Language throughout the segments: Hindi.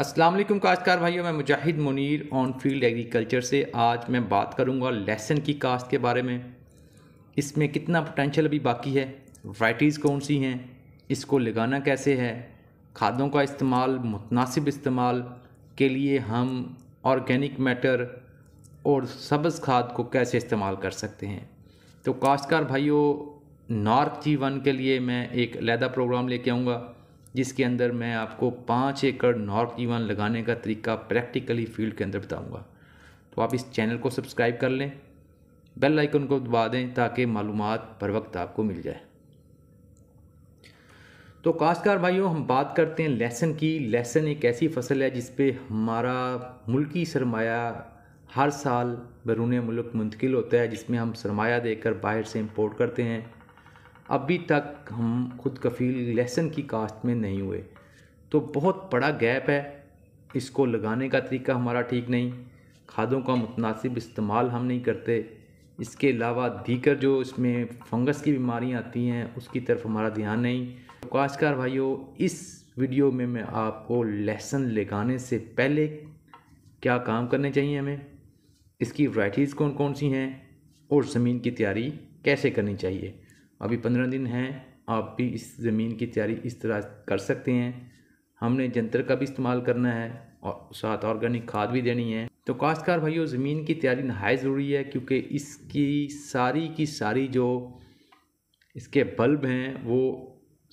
अस्सलाम काश्तकार भाइयों मैं Mujahid Munir on field agriculture से आज मैं बात करूंगा लहसन की काश्त के बारे में इसमें कितना पोटेंशियल अभी बाकी है वराइटीज़ कौन सी हैं इसको लगाना कैसे है खादों का इस्तेमाल मुतनासिब इस्तेमाल के लिए हम ऑर्गेनिक मैटर और सब्ज़ खाद को कैसे इस्तेमाल कर सकते हैं तो काश्तकार भाइयों नॉर्थ जी वन के लिए मैं एक लहदा प्रोग्राम लेके आऊँगा जिसके अंदर मैं आपको पाँच एकड़ नॉर्थ ईवन लगाने का तरीका प्रैक्टिकली फील्ड के अंदर बताऊँगा तो आप इस चैनल को सब्सक्राइब कर लें बेल आइकन को दबा दें ताकि मालूम पर वक्त आपको मिल जाए तो काश्तकार भाइयों हम बात करते हैं लहसन की लहसन एक ऐसी फसल है जिस पे हमारा मुल्की सरमाया हर साल बैरून मुल्क मुंतकिल होता है जिसमें हम सरमाया देकर बाहर से इंपोर्ट करते हैं अभी तक हम खुद कफील लहसन की काश्त में नहीं हुए तो बहुत बड़ा गैप है इसको लगाने का तरीका हमारा ठीक नहीं खादों का मुतनासिब इस्तेमाल हम नहीं करते इसके अलावा दीकर जो इसमें फंगस की बीमारियाँ आती हैं उसकी तरफ हमारा ध्यान नहीं तो काशकार भाइयों इस वीडियो में मैं आपको लहसन लगाने से पहले क्या काम करने चाहिए हमें इसकी वराइटीज़ कौन कौन सी हैं और ज़मीन की तैयारी कैसे करनी चाहिए अभी पंद्रह दिन हैं आप भी इस ज़मीन की तैयारी इस तरह कर सकते हैं हमने जंतर का भी इस्तेमाल करना है और साथ ऑर्गेनिक खाद भी देनी है तो काश्तकार भाइयों ज़मीन की तैयारी नहाय ज़रूरी है क्योंकि इसकी सारी की सारी जो इसके बल्ब हैं वो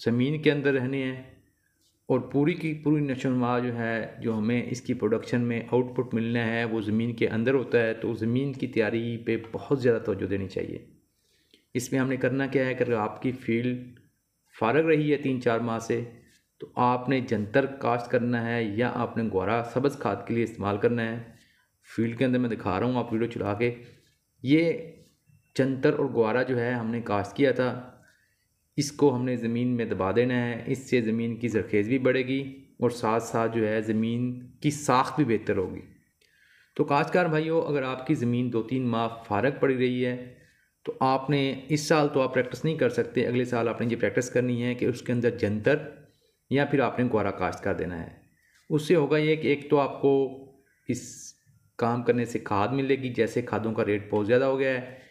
ज़मीन के अंदर रहने हैं और पूरी की पूरी नशोनुमा जो है जो हमें इसकी प्रोडक्शन में आउटपुट मिलना है वो ज़मीन के अंदर होता है तो ज़मीन की तैयारी पे बहुत ज़्यादा तोज्जो देनी चाहिए इसमें हमने करना क्या है अगर आपकी फील्ड फारग रही है तीन चार माह से तो आपने जंतर काश्त करना है या आपने गौरा सब्ज़ खाद के लिए इस्तेमाल करना है फील्ड के अंदर मैं दिखा रहा हूँ आप वीडियो चला के ये जंतर और गुआरा जो है हमने कास्ट किया था इसको हमने ज़मीन में दबा देना है इससे ज़मीन की जरखेज़ भी बढ़ेगी और साथ साथ जो है ज़मीन की साख भी बेहतर होगी तो काश्तकार भाइयों अगर आपकी ज़मीन दो तीन माह फारक पड़ रही है तो आपने इस साल तो आप प्रैक्टिस नहीं कर सकते अगले साल आपने ये प्रैक्टिस करनी है कि उसके अंदर जंतर या फिर आपने गुआरा काश्त कर देना है उससे होगा ये कि एक तो आपको इस काम करने से खाद मिलेगी जैसे खादों का रेट बहुत ज़्यादा हो गया है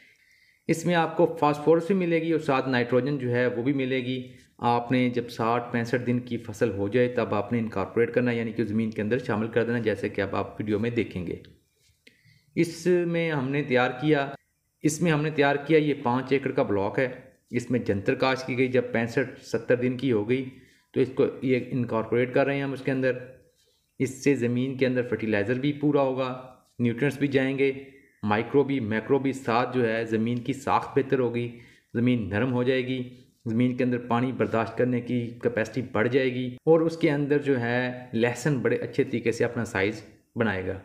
इसमें आपको फास्फोरस भी मिलेगी और साथ नाइट्रोजन जो है वो भी मिलेगी आपने जब साठ पैंसठ दिन की फसल हो जाए तब आपने इनकारपोरेट करना यानी कि ज़मीन के अंदर शामिल कर देना जैसे कि अब आप वीडियो में देखेंगे इसमें हमने तैयार किया इसमें हमने तैयार किया ये पाँच एकड़ का ब्लॉक है इसमें जंतर काश की गई जब पैंसठ सत्तर दिन की हो गई तो इसको ये इनकॉर्पोरेट कर रहे हैं हम उसके अंदर इससे ज़मीन के अंदर फर्टिलाइज़र भी पूरा होगा न्यूट्रिएंट्स भी जाएंगे माइक्रो भी मैक्रो भी साथ जो है ज़मीन की साख बेहतर होगी ज़मीन नरम हो जाएगी ज़मीन के अंदर पानी बर्दाश्त करने की कैपेसिटी बढ़ जाएगी और उसके अंदर जो है लहसन बड़े अच्छे तरीके से अपना साइज़ बनाएगा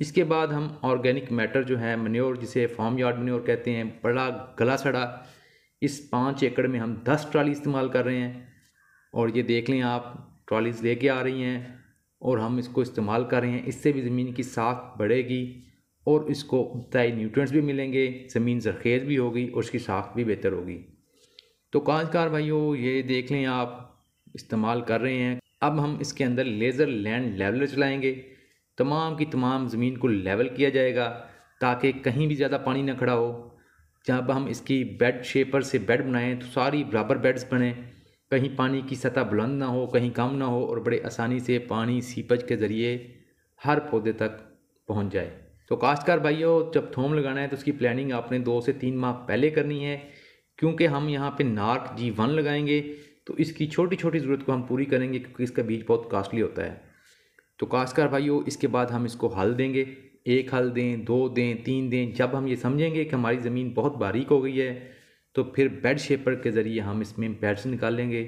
इसके बाद हम ऑर्गेनिक मैटर जो है मनोर जिसे फार्म यार्ड मनोर कहते हैं बड़ा गला सड़ा इस पाँच एकड़ में हम दस ट्राली इस्तेमाल कर रहे हैं और ये देख लें आप ट्रॉलीज लेके आ रही हैं और हम इसको इस्तेमाल कर रहे हैं इससे भी ज़मीन की साख बढ़ेगी और इसको उब्ताई न्यूट्रेंट्स भी मिलेंगे ज़मीन जरखेज़ भी होगी और उसकी साख भी बेहतर होगी तो काजकार भाइयों ये देख लें आप इस्तेमाल कर रहे हैं अब हम इसके अंदर लेज़र लैंड लेवलर चलाएँगे तमाम की तमाम ज़मीन को लेवल किया जाएगा ताकि कहीं भी ज़्यादा पानी ना खड़ा हो जब हम इसकी बेड शेपर से बेड बनाएं तो सारी बराबर बेड्स बने कहीं पानी की सतह बुलंद ना हो कहीं कम ना हो और बड़े आसानी से पानी सीपज के ज़रिए हर पौधे तक पहुंच जाए तो काश्तकार भाइयों जब थोम लगाना है तो उसकी प्लानिंग आपने दो से तीन माह पहले करनी है क्योंकि हम यहाँ पे नार्क जी वन लगाएंगे तो इसकी छोटी छोटी ज़रूरत को हम पूरी करेंगे क्योंकि इसका बीज बहुत कास्टली होता है तो काशकार भाइयों इसके बाद हम इसको हल देंगे एक हल दें दो दें तीन दें जब हम ये समझेंगे कि हमारी ज़मीन बहुत बारीक हो गई है तो फिर बेड शेपर के ज़रिए हम इसमें बेड्स निकालेंगे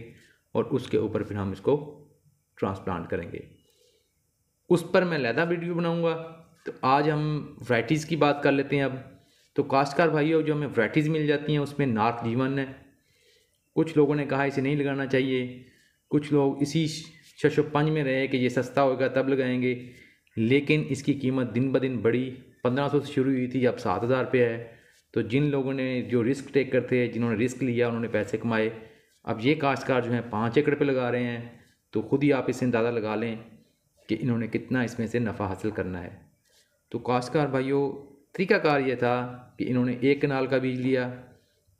और उसके ऊपर फिर हम इसको ट्रांसप्लांट करेंगे उस पर मैं लैदा वीडियो बनाऊँगा तो आज हम वराइटीज़ की बात कर लेते हैं अब तो काश्तकार भाइयों जो हमें वराइटीज़ मिल जाती हैं उसमें नार्थ जीवन है कुछ लोगों ने कहा इसे नहीं लगाना चाहिए कुछ लोग इसी छः सौ पाँच में रहे कि ये सस्ता होगा तब लगाएंगे लेकिन इसकी कीमत दिन ब दिन बढ़ी पंद्रह सौ से शुरू हुई थी अब सात हज़ार रुपये है तो जिन लोगों ने जो रिस्क टेक करते हैं जिन्होंने रिस्क लिया उन्होंने पैसे कमाए अब ये काश्तकार जो हैं पाँच एकड़ पे लगा रहे हैं तो ख़ुद ही आप इससे अंदाज़ा लगा लें कि इन्होंने कितना इसमें से नफ़ा हासिल करना है तो काश्तकार भाइयों तरीकाकार ये था कि इन्होंने एक कनाल का बीज लिया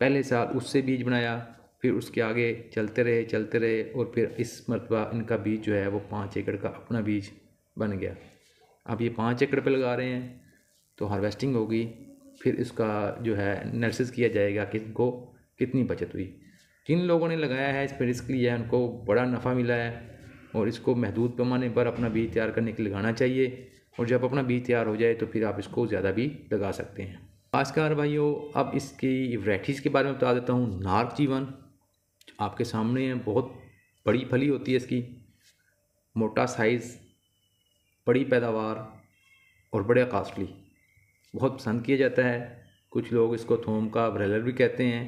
पहले साल उससे बीज बनाया फिर उसके आगे चलते रहे चलते रहे और फिर इस मरतबा इनका बीज जो है वो पाँच एकड़ का अपना बीज बन गया अब ये पाँच एकड़ पे लगा रहे हैं तो हार्वेस्टिंग होगी फिर इसका जो है नर्सिस किया जाएगा कि इनको कितनी बचत हुई जिन लोगों ने लगाया है इस पर रिस्क लिया है उनको बड़ा नफ़ा मिला है और इसको महदूद पैमाने पर अपना बीज तैयार करने के लिए लगाना चाहिए और जब अपना बीज तैयार हो जाए तो फिर आप इसको ज़्यादा भी लगा सकते हैं नमस्कार भाइयों अब इसकी वराइटीज़ के बारे में बता देता हूँ नार्क जीवन आपके सामने है बहुत बड़ी फली होती है इसकी मोटा साइज़ बड़ी पैदावार और बड़े कास्टली बहुत पसंद किया जाता है कुछ लोग इसको थोम का ब्रेलर भी कहते हैं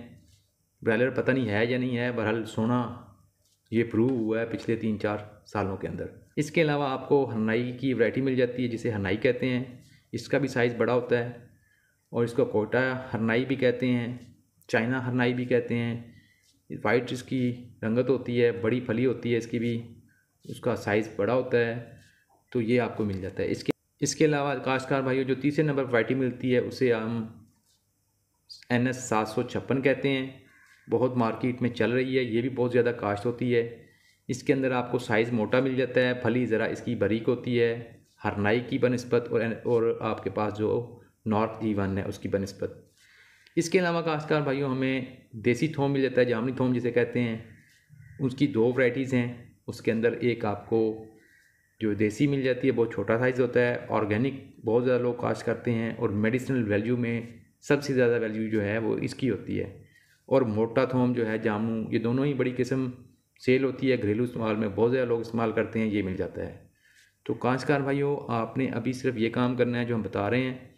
ब्रेलर पता नहीं है या नहीं है बहरहाल सोना ये प्रूव हुआ है पिछले तीन चार सालों के अंदर इसके अलावा आपको हनाई की वैरायटी मिल जाती है जिसे हनाई कहते हैं इसका भी साइज़ बड़ा होता है और इसको कोटा हरनाई भी कहते हैं चाइना हरनाई भी कहते हैं वाइट इसकी रंगत होती है बड़ी फली होती है इसकी भी उसका साइज़ बड़ा होता है तो ये आपको मिल जाता है इसके इसके अलावा काश्तकार भाइयों जो तीसरे नंबर वाइटी मिलती है उसे हम एन एस सात सौ छप्पन कहते हैं बहुत मार्केट में चल रही है ये भी बहुत ज़्यादा काश्त होती है इसके अंदर आपको साइज़ मोटा मिल जाता है फली ज़रा इसकी बारीक होती है हरनाई की बनस्पत और और आपके पास जो नॉर्थ जी वन है उसकी बनस्पत इसके अलावा काश्तकार भाइयों हमें देसी थोम मिल जाता है जामनी थोम जिसे कहते हैं उसकी दो वराइटीज़ हैं उसके अंदर एक आपको जो देसी मिल जाती है बहुत छोटा साइज़ होता है ऑर्गेनिक बहुत ज़्यादा लोग काश्त करते हैं और मेडिसिनल वैल्यू में सबसे ज़्यादा वैल्यू जो है वो इसकी होती है और मोटा थोम जो है जामू ये दोनों ही बड़ी किस्म सेल होती है घरेलू इस्तेमाल में बहुत ज़्यादा लोग इस्तेमाल करते हैं ये मिल जाता है तो कांचकार भाइयों आपने अभी सिर्फ ये काम करना है जो हम बता रहे हैं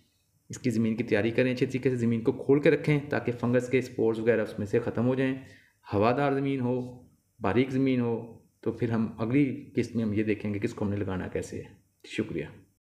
इसकी ज़मीन की तैयारी करें अच्छे तरीके से ज़मीन को खोल के रखें ताकि फंगस के स्पोर्स वगैरह उसमें से ख़त्म हो जाएँ हवादार ज़मीन हो बारीक ज़मीन हो तो फिर हम अगली किस्त में हम ये देखेंगे इसको हमने लगाना कैसे है शुक्रिया